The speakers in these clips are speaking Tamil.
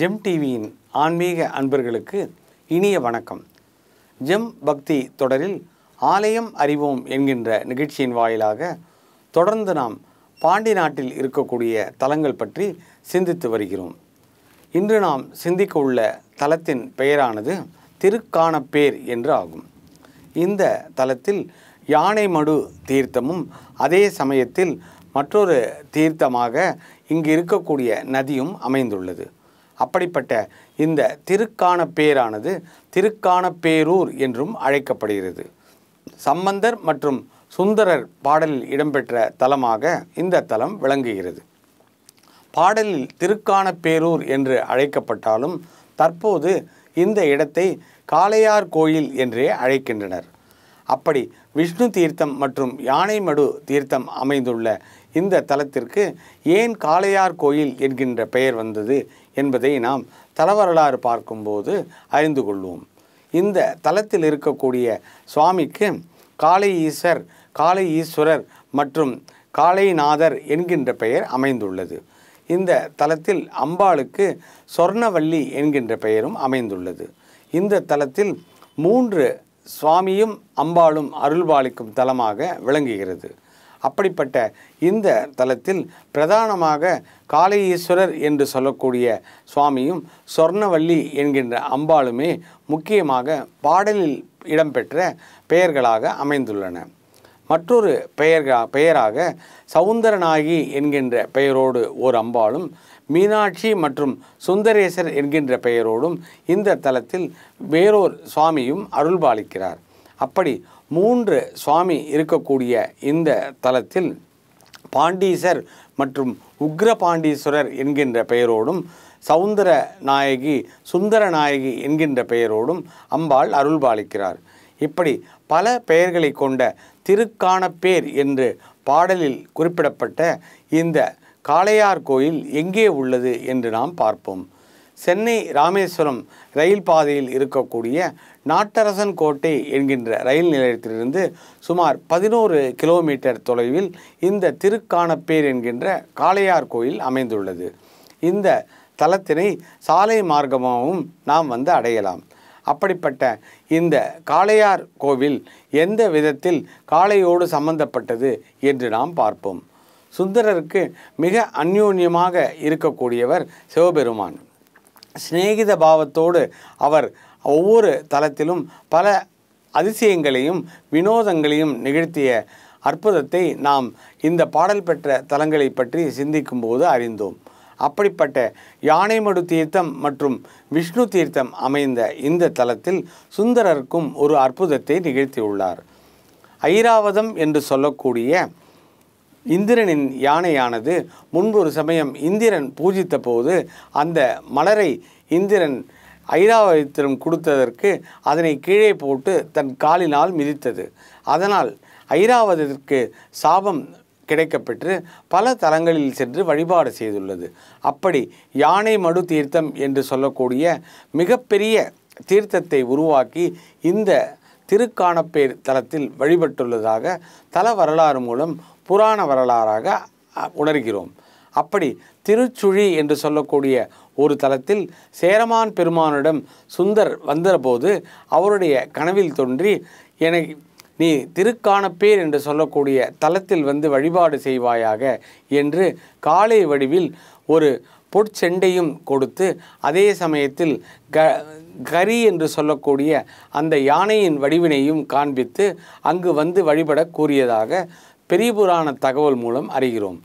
ஜெம் டிவியின் ஆன்மீக அன்பர்களுக்கு இனிய வணக்கம் ஜெம் பக்தி தொடரில் ஆலயம் அறிவோம் என்கின்ற நிகழ்ச்சியின் வாயிலாக தொடர்ந்து நாம் பாண்டி நாட்டில் இருக்கக்கூடிய தலங்கள் பற்றி சிந்தித்து வருகிறோம் இன்று நாம் சிந்திக்க உள்ள தலத்தின் பெயரானது திருக்கானப்பேர் என்று ஆகும் இந்த தலத்தில் யானை மடு தீர்த்தமும் அதே சமயத்தில் மற்றொரு தீர்த்தமாக இங்கு இருக்கக்கூடிய நதியும் அமைந்துள்ளது அப்படிப்பட்ட இந்த திருக்கான பேரானது திருக்கான பேரூர் என்றும் அழைக்கப்படுகிறது சம்பந்தர் மற்றும் சுந்தரர் பாடலில் இடம்பெற்ற தலமாக இந்த தலம் விளங்குகிறது பாடலில் திருக்கான பேரூர் என்று அழைக்கப்பட்டாலும் தற்போது இந்த இடத்தை காளையார் கோயில் என்றே அழைக்கின்றனர் அப்படி விஷ்ணு தீர்த்தம் மற்றும் யானைமடு தீர்த்தம் அமைந்துள்ள இந்த தலத்திற்கு ஏன் காளையார் கோயில் என்கின்ற பெயர் வந்தது என்பதை நாம் தலவரலாறு பார்க்கும்போது அறிந்து கொள்வோம் இந்த தலத்தில் இருக்கக்கூடிய சுவாமிக்கு காளை ஈசர் காளை ஈஸ்வரர் மற்றும் காளைநாதர் என்கின்ற பெயர் அமைந்துள்ளது இந்த தலத்தில் அம்பாளுக்கு சொர்ணவல்லி என்கின்ற பெயரும் அமைந்துள்ளது இந்த தலத்தில் மூன்று சுவாமியும் அம்பாளும் அருள்பாலிக்கும் தலமாக விளங்குகிறது அப்படிப்பட்ட இந்த தலத்தில் பிரதானமாக காளீஸ்வரர் என்று சொல்லக்கூடிய சுவாமியும் சொர்ணவல்லி என்கின்ற அம்பாளுமே முக்கியமாக பாடலில் இடம்பெற்ற பெயர்களாக அமைந்துள்ளன மற்றொரு பெயர்கா பெயராக சவுந்தரநாயகி என்கின்ற பெயரோடு ஓர் அம்பாளும் மீனாட்சி மற்றும் சுந்தரேசர் என்கின்ற பெயரோடும் இந்த தலத்தில் வேறோர் சுவாமியும் அருள்பாலிக்கிறார் அப்படி மூன்று சுவாமி இருக்கக்கூடிய இந்த தலத்தில் பாண்டீசர் மற்றும் உக்ர பாண்டீஸ்வரர் என்கின்ற பெயரோடும் சவுந்தர நாயகி சுந்தர நாயகி என்கின்ற பெயரோடும் அம்பாள் அருள்பாலிக்கிறார் இப்படி பல பெயர்களை கொண்ட திருக்கானப்பேர் என்று பாடலில் குறிப்பிடப்பட்ட இந்த காளையார் கோயில் எங்கே உள்ளது என்று நாம் பார்ப்போம் சென்னை ராமேஸ்வரம் ரயில் பாதையில் இருக்கக்கூடிய நாட்டரசன் கோட்டை என்கின்ற ரயில் நிலையத்திலிருந்து சுமார் பதினோரு கிலோமீட்டர் தொலைவில் இந்த திருக்கானப்பேர் என்கின்ற காளையார் கோயில் அமைந்துள்ளது இந்த தலத்தினை சாலை மார்க்கமாகவும் நாம் வந்து அடையலாம் அப்படிப்பட்ட இந்த காளையார் கோவில் எந்த விதத்தில் காளையோடு சம்பந்தப்பட்டது என்று நாம் பார்ப்போம் சுந்தரருக்கு மிக அந்யோன்யமாக இருக்கக்கூடியவர் சிவபெருமான் சிநேகித பாவத்தோடு அவர் ஒவ்வொரு தளத்திலும் பல அதிசயங்களையும் வினோதங்களையும் நிகழ்த்திய அற்புதத்தை நாம் இந்த பாடல் பெற்ற தலங்களை பற்றி சிந்திக்கும்போது அறிந்தோம் அப்படிப்பட்ட யானைமடு தீர்த்தம் மற்றும் விஷ்ணு தீர்த்தம் அமைந்த இந்த தலத்தில் சுந்தரருக்கும் ஒரு அற்புதத்தை நிகழ்த்தியுள்ளார் ஐராவதம் என்று சொல்லக்கூடிய இந்திரனின் யானையானது முன்பு ஒரு சமயம் இந்திரன் பூஜித்த போது அந்த மலரை இந்திரன் ஐராவதத்திடம் கொடுத்ததற்கு அதனை கீழே போட்டு தன் காலினால் மிதித்தது அதனால் ஐராவதத்திற்கு சாபம் கிடைக்கப்பெற்று பல தலங்களில் சென்று வழிபாடு செய்துள்ளது அப்படி யானை மடு தீர்த்தம் என்று சொல்லக்கூடிய மிகப்பெரிய தீர்த்தத்தை உருவாக்கி இந்த திருக்கானப்பேர் தலத்தில் வழிபட்டுள்ளதாக தல வரலாறு மூலம் புராண வரலாறாக உணர்கிறோம் அப்படி திருச்சுழி என்று சொல்லக்கூடிய ஒரு தலத்தில் சேரமான் பெருமானிடம் சுந்தர் வந்தபோது அவருடைய கனவில் தோன்றி என நீ திருக்காணப்பேர் என்று சொல்லக்கூடிய தலத்தில் வந்து வழிபாடு செய்வாயாக என்று காலை வடிவில் ஒரு பொற்செண்டையும் கொடுத்து அதே சமயத்தில் க கரி என்று சொல்லக்கூடிய அந்த யானையின் வடிவினையும் காண்பித்து அங்கு வந்து வழிபட கூறியதாக பெரிய புராண தகவல் மூலம் அறிகிறோம்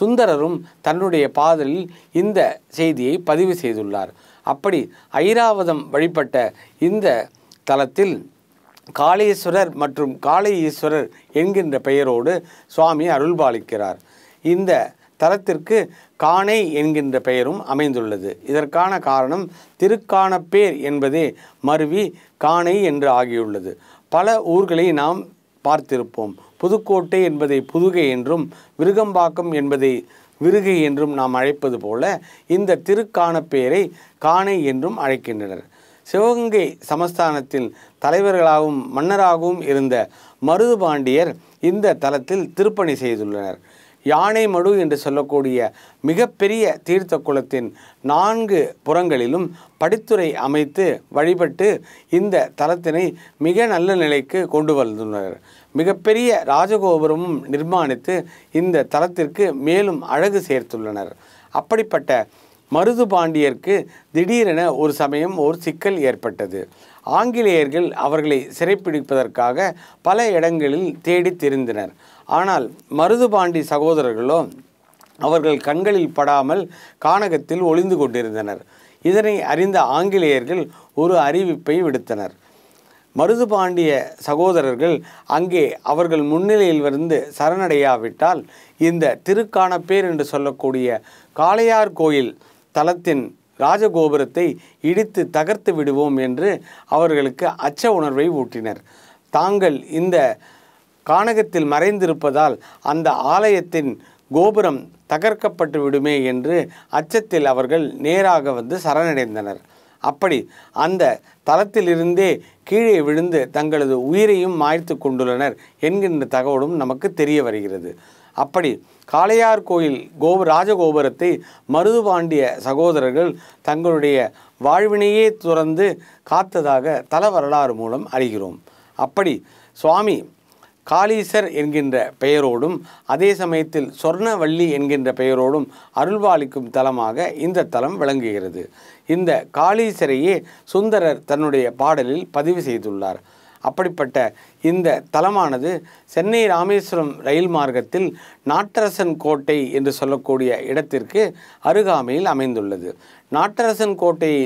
சுந்தரரும் தன்னுடைய பாதலில் இந்த செய்தியை பதிவு செய்துள்ளார் அப்படி ஐராவதம் வழிபட்ட இந்த தலத்தில் காளீஸ்வரர் மற்றும் காளீஸ்வரர் என்கின்ற பெயரோடு சுவாமி அருள்பாலிக்கிறார் இந்த தலத்திற்கு காணை என்கின்ற பெயரும் அமைந்துள்ளது இதற்கான காரணம் திருக்கானப்பேர் என்பதே மருவி காணை என்று ஆகியுள்ளது பல ஊர்களை நாம் பார்த்திருப்போம் புதுக்கோட்டை என்பதை புதுகை என்றும் விருகம்பாக்கம் என்பதை விருகை என்றும் நாம் அழைப்பது போல இந்த திருக்கானப்பேரை காணை என்றும் அழைக்கின்றனர் சிவகங்கை சமஸ்தானத்தில் தலைவர்களாகவும் மன்னராகவும் இருந்த மருது பாண்டியர் இந்த தலத்தில் திருப்பணி செய்துள்ளனர் யானை மடு என்று சொல்லக்கூடிய மிகப்பெரிய தீர்த்த குளத்தின் நான்கு புறங்களிலும் படித்துறை அமைத்து வழிபட்டு இந்த தலத்தினை மிக நல்ல நிலைக்கு கொண்டு வந்துள்ளனர் மிகப்பெரிய ராஜகோபுரமும் நிர்மாணித்து இந்த தலத்திற்கு மேலும் அழகு சேர்த்துள்ளனர் அப்படிப்பட்ட மருது பாண்டியர்க்கு திடீரென ஒரு சமயம் ஒரு சிக்கல் ஏற்பட்டது ஆங்கிலேயர்கள் அவர்களை சிறைப்பிடிப்பதற்காக பல இடங்களில் தேடி திரிந்தனர் ஆனால் மருதுபாண்டி சகோதரர்களோ அவர்கள் கண்களில் படாமல் கானகத்தில் ஒளிந்து கொண்டிருந்தனர் இதனை அறிந்த ஆங்கிலேயர்கள் ஒரு அறிவிப்பை விடுத்தனர் மருதுபாண்டிய சகோதரர்கள் அங்கே அவர்கள் முன்னிலையில் வந்து சரணடையாவிட்டால் இந்த திருக்கானப்பேர் என்று சொல்லக்கூடிய காளையார் கோயில் தலத்தின் ராஜகோபுரத்தை இடித்து தகர்த்து விடுவோம் என்று அவர்களுக்கு அச்ச உணர்வை ஊட்டினர் தாங்கள் இந்த கானகத்தில் மறைந்திருப்பதால் அந்த ஆலயத்தின் கோபுரம் தகர்க்கப்பட்டு விடுமே என்று அச்சத்தில் அவர்கள் நேராக வந்து சரணடைந்தனர் அப்படி அந்த தளத்திலிருந்தே கீழே விழுந்து தங்களது உயிரையும் மாய்த்து கொண்டுள்ளனர் என்கின்ற தகவலும் நமக்கு தெரிய வருகிறது அப்படி காளையார் கோயில் கோபு ராஜகோபுரத்தை மருதுபாண்டிய சகோதரர்கள் தங்களுடைய வாழ்வினையே துறந்து காத்ததாக தல வரலாறு மூலம் அறிகிறோம் அப்படி சுவாமி காளீசர் என்கின்ற பெயரோடும் அதே சமயத்தில் சொர்ணவள்ளி என்கின்ற பெயரோடும் அருள்வாளிக்கும் தலமாக இந்த தலம் விளங்குகிறது இந்த காளீசரையே சுந்தரர் தன்னுடைய பாடலில் பதிவு செய்துள்ளார் அப்படிப்பட்ட இந்த தலமானது சென்னை ராமேஸ்வரம் ரயில் மார்க்கத்தில் நாட்டரசன் கோட்டை என்று சொல்லக்கூடிய இடத்திற்கு அருகாமையில் அமைந்துள்ளது நாட்டரசன் கோட்டையை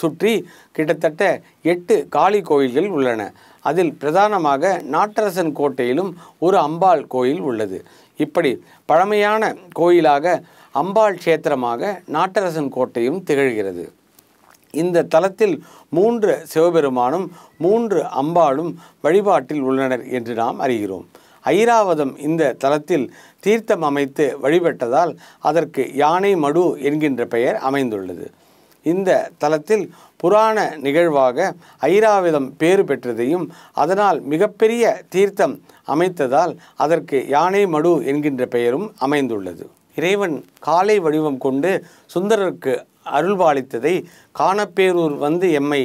சுற்றி கிட்டத்தட்ட எட்டு காளி கோயில்கள் உள்ளன அதில் பிரதானமாக நாட்டரசன் கோட்டையிலும் ஒரு அம்பாள் கோயில் உள்ளது இப்படி பழமையான கோயிலாக அம்பாள் கஷேத்திரமாக நாட்டரசன் கோட்டையும் திகழ்கிறது இந்த தலத்தில் மூன்று சிவபெருமானும் மூன்று அம்பாளும் வழிபாட்டில் உள்ளனர் என்று நாம் அறிகிறோம் ஐராவதம் இந்த தலத்தில் தீர்த்தம் அமைத்து வழிபட்டதால் அதற்கு யானை மடு என்கின்ற பெயர் அமைந்துள்ளது இந்த தலத்தில் புராண நிகழ்வாக ஐராவதம் பேறு பெற்றதையும் அதனால் மிகப்பெரிய தீர்த்தம் அமைத்ததால் அதற்கு யானை மடு என்கின்ற பெயரும் அமைந்துள்ளது இறைவன் காலை வடிவம் கொண்டு சுந்தரருக்கு அருள்வாளித்ததை காணப்பேரூர் வந்து எம்மை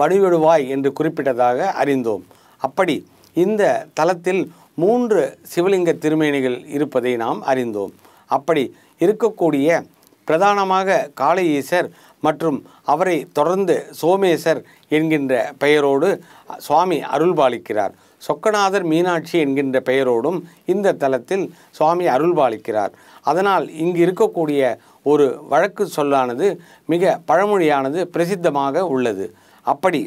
வடிவெடுவாய் என்று குறிப்பிட்டதாக அறிந்தோம் அப்படி இந்த தலத்தில் மூன்று சிவலிங்க திருமேனிகள் இருப்பதை நாம் அறிந்தோம் அப்படி இருக்கக்கூடிய பிரதானமாக காளை ஈசர் மற்றும் அவரை தொடர்ந்து சோமேசர் என்கின்ற பெயரோடு சுவாமி அருள்பாலிக்கிறார் சொக்கநாதர் மீனாட்சி என்கின்ற பெயரோடும் இந்த தலத்தில் சுவாமி அருள்பாலிக்கிறார் அதனால் இங்கு இருக்கக்கூடிய ஒரு வழக்கு சொல்லானது மிக பழமொழியானது பிரசித்தமாக உள்ளது அப்படி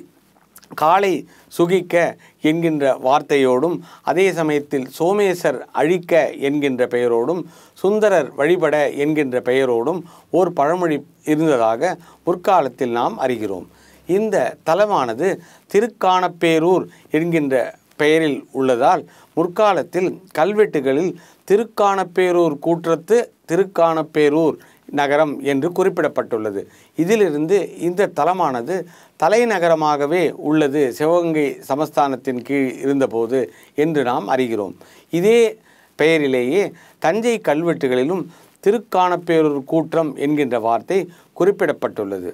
காலை சுகிக்க என்கின்ற வார்த்தையோடும் அதே சமயத்தில் சோமேசர் அழிக்க என்கின்ற பெயரோடும் சுந்தரர் வழிபட என்கின்ற பெயரோடும் ஓர் பழமொழி இருந்ததாக முற்காலத்தில் நாம் அறிகிறோம் இந்த தலமானது திருக்கானப்பேரூர் என்கின்ற பெயரில் உள்ளதால் முற்காலத்தில் கல்வெட்டுகளில் திருக்கானப்பேரூர் கூற்றத்து திருக்கானப்பேரூர் நகரம் என்று குறிப்பிடப்பட்டுள்ளது இதிலிருந்து இந்த தலமானது தலைநகரமாகவே உள்ளது சிவகங்கை சமஸ்தானத்தின் கீழ் இருந்தபோது என்று நாம் அறிகிறோம் இதே பெயரிலேயே தஞ்சை கல்வெட்டுகளிலும் திருக்கானப்பேரூர் கூற்றம் என்கின்ற வார்த்தை குறிப்பிடப்பட்டுள்ளது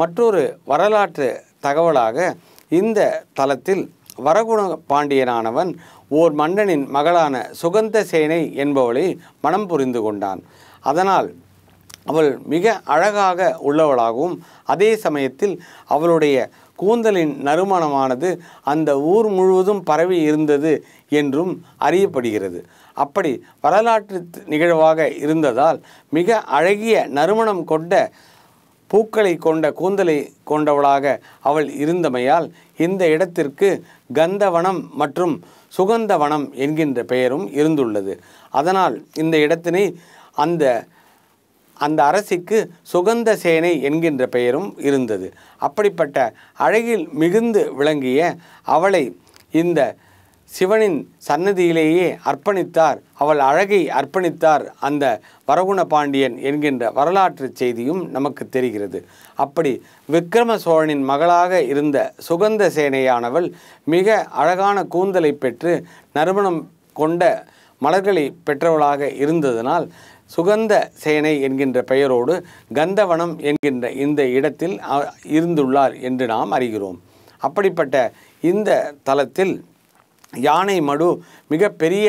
மற்றொரு வரலாற்று தகவலாக இந்த தலத்தில் வரகுண பாண்டியனானவன் ஓர் மன்னனின் மகளான சுகந்த சேனை என்பவளை மனம் புரிந்து கொண்டான் அதனால் அவள் மிக அழகாக உள்ளவளாகவும் அதே சமயத்தில் அவளுடைய கூந்தலின் நறுமணமானது அந்த ஊர் முழுவதும் பரவி இருந்தது என்றும் அறியப்படுகிறது அப்படி வரலாற்று நிகழ்வாக இருந்ததால் மிக அழகிய நறுமணம் கொண்ட பூக்களை கொண்ட கூந்தலை கொண்டவளாக அவள் இருந்தமையால் இந்த இடத்திற்கு கந்தவனம் மற்றும் சுகந்தவனம் என்கின்ற பெயரும் இருந்துள்ளது அதனால் இந்த இடத்தினை அந்த அந்த அரசிக்கு சுகந்த சேனை என்கின்ற பெயரும் இருந்தது அப்படிப்பட்ட அழகில் மிகுந்து விளங்கிய அவளை இந்த சிவனின் சன்னதியிலேயே அர்ப்பணித்தார் அவள் அழகை அர்ப்பணித்தார் அந்த வரகுண பாண்டியன் என்கின்ற வரலாற்று செய்தியும் நமக்கு தெரிகிறது அப்படி விக்ரம சோழனின் மகளாக இருந்த சுகந்த சேனையானவள் மிக அழகான கூந்தலை பெற்று நறுமணம் கொண்ட மலர்களை பெற்றவளாக இருந்ததனால் சுகந்த சேனை என்கின்ற பெயரோடு கந்தவனம் என்கின்ற இந்த இடத்தில் இருந்துள்ளார் என்று நாம் அறிகிறோம் அப்படிப்பட்ட இந்த தலத்தில் யானை மடு மிகப்பெரிய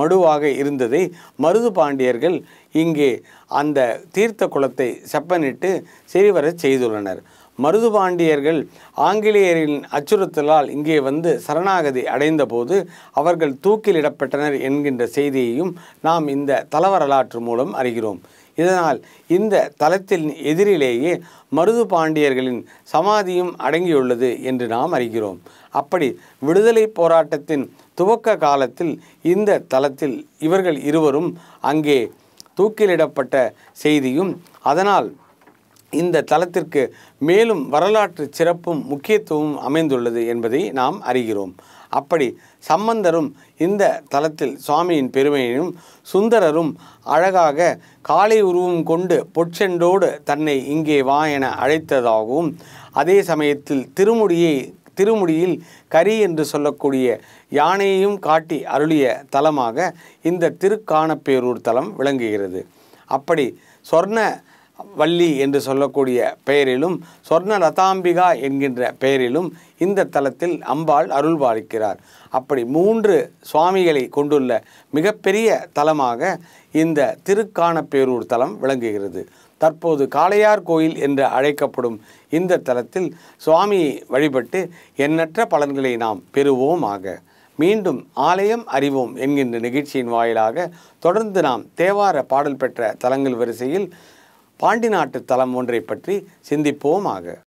மடுவாக இருந்ததை மருது பாண்டியர்கள் இங்கே அந்த தீர்த்த குளத்தை செப்பனிட்டு சிறிவரச் செய்துள்ளனர் மருது பாண்டியர்கள் ஆங்கிலேயரின் அச்சுறுத்தலால் இங்கே வந்து சரணாகதி அடைந்தபோது அவர்கள் தூக்கிலிடப்பட்டனர் என்கின்ற செய்தியையும் நாம் இந்த தலவரலாற்று மூலம் அறிகிறோம் இதனால் இந்த தலத்தின் எதிரிலேயே மருது பாண்டியர்களின் சமாதியும் அடங்கியுள்ளது என்று நாம் அறிகிறோம் அப்படி விடுதலை போராட்டத்தின் துவக்க காலத்தில் இந்த தளத்தில் இவர்கள் இருவரும் அங்கே தூக்கிலிடப்பட்ட செய்தியும் அதனால் இந்த தளத்திற்கு மேலும் வரலாற்று சிறப்பும் முக்கியத்துவமும் அமைந்துள்ளது என்பதை நாம் அறிகிறோம் அப்படி சம்பந்தரும் இந்த தலத்தில் சுவாமியின் பெருமையினும் சுந்தரரும் அழகாக காலை உருவம் கொண்டு பொற்செண்டோடு தன்னை இங்கே வா என அழைத்ததாகவும் அதே சமயத்தில் திருமுடியை திருமுடியில் கரி என்று சொல்லக்கூடிய யானையையும் காட்டி அருளிய தலமாக இந்த திருக்கானப்பேரூர் தலம் விளங்குகிறது அப்படி சொர்ண வள்ளி என்று சொல்லக்கூடிய பெயரிலும் சொர்ண லதாம்பிகா என்கின்ற பெயரிலும் இந்த தலத்தில் அம்பாள் அருள் பாலிக்கிறார் அப்படி மூன்று சுவாமிகளை கொண்டுள்ள மிகப்பெரிய தலமாக இந்த திருக்கானப்பேரூர் தலம் விளங்குகிறது தற்போது காளையார் கோயில் என்று அழைக்கப்படும் இந்த தலத்தில் சுவாமியை வழிபட்டு எண்ணற்ற பலன்களை நாம் பெறுவோம் ஆக மீண்டும் ஆலயம் அறிவோம் என்கின்ற நிகழ்ச்சியின் வாயிலாக தொடர்ந்து நாம் தேவார பாடல் பெற்ற தலங்கள் வரிசையில் பாண்டி நாட்டு தலம் ஒன்றை பற்றி சிந்திப்போம் ஆக